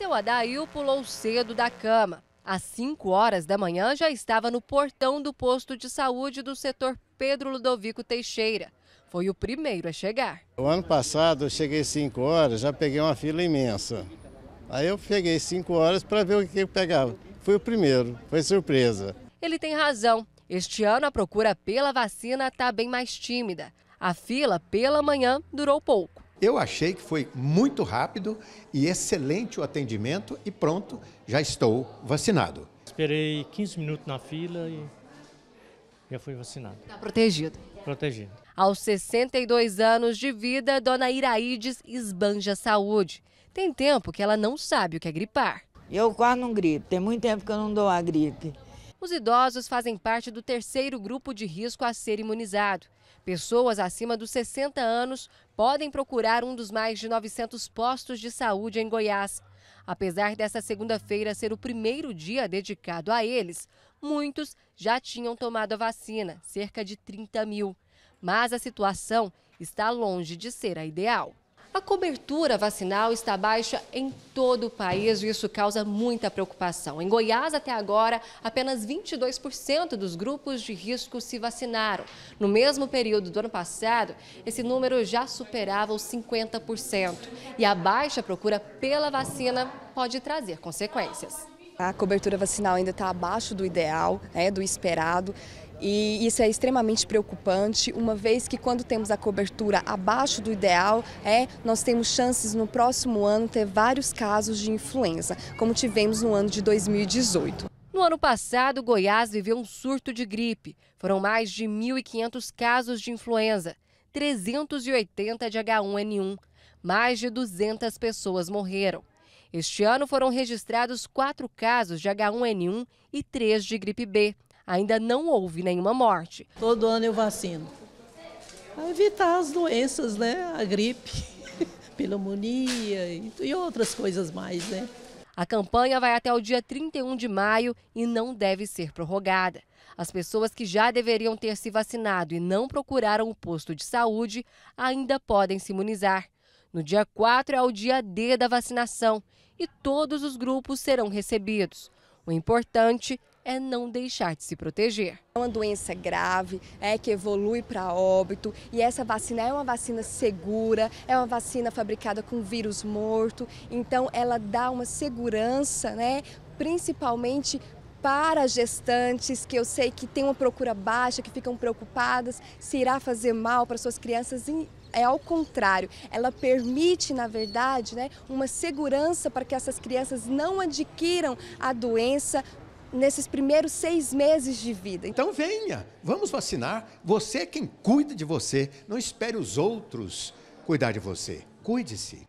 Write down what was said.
Seu Adail pulou cedo da cama. Às 5 horas da manhã já estava no portão do posto de saúde do setor Pedro Ludovico Teixeira. Foi o primeiro a chegar. O ano passado eu cheguei 5 horas, já peguei uma fila imensa. Aí eu peguei 5 horas para ver o que eu pegava. Fui o primeiro, foi surpresa. Ele tem razão. Este ano a procura pela vacina está bem mais tímida. A fila pela manhã durou pouco. Eu achei que foi muito rápido e excelente o atendimento e pronto, já estou vacinado. Esperei 15 minutos na fila e já fui vacinado. Está protegido? Protegido. Aos 62 anos de vida, dona Iraides esbanja saúde. Tem tempo que ela não sabe o que é gripar. Eu quase não gripo, tem muito tempo que eu não dou a gripe. Os idosos fazem parte do terceiro grupo de risco a ser imunizado. Pessoas acima dos 60 anos podem procurar um dos mais de 900 postos de saúde em Goiás. Apesar dessa segunda-feira ser o primeiro dia dedicado a eles, muitos já tinham tomado a vacina, cerca de 30 mil. Mas a situação está longe de ser a ideal. A cobertura vacinal está baixa em todo o país e isso causa muita preocupação. Em Goiás, até agora, apenas 22% dos grupos de risco se vacinaram. No mesmo período do ano passado, esse número já superava os 50%. E a baixa procura pela vacina pode trazer consequências. A cobertura vacinal ainda está abaixo do ideal, né, do esperado, e isso é extremamente preocupante, uma vez que quando temos a cobertura abaixo do ideal, é, nós temos chances no próximo ano ter vários casos de influenza, como tivemos no ano de 2018. No ano passado, Goiás viveu um surto de gripe. Foram mais de 1.500 casos de influenza, 380 de H1N1. Mais de 200 pessoas morreram. Este ano foram registrados quatro casos de H1N1 e três de gripe B ainda não houve nenhuma morte. Todo ano eu vacino. Para evitar as doenças, né? A gripe, pneumonia e outras coisas mais, né? A campanha vai até o dia 31 de maio e não deve ser prorrogada. As pessoas que já deveriam ter se vacinado e não procuraram o posto de saúde ainda podem se imunizar. No dia 4 é o dia D da vacinação e todos os grupos serão recebidos. O importante é não deixar de se proteger. É uma doença grave, é que evolui para óbito e essa vacina é uma vacina segura, é uma vacina fabricada com vírus morto, então ela dá uma segurança, né? Principalmente para gestantes, que eu sei que tem uma procura baixa, que ficam preocupadas se irá fazer mal para suas crianças é ao contrário, ela permite, na verdade, né, uma segurança para que essas crianças não adquiram a doença nesses primeiros seis meses de vida. Então venha, vamos vacinar. Você é quem cuida de você. Não espere os outros cuidar de você. Cuide-se.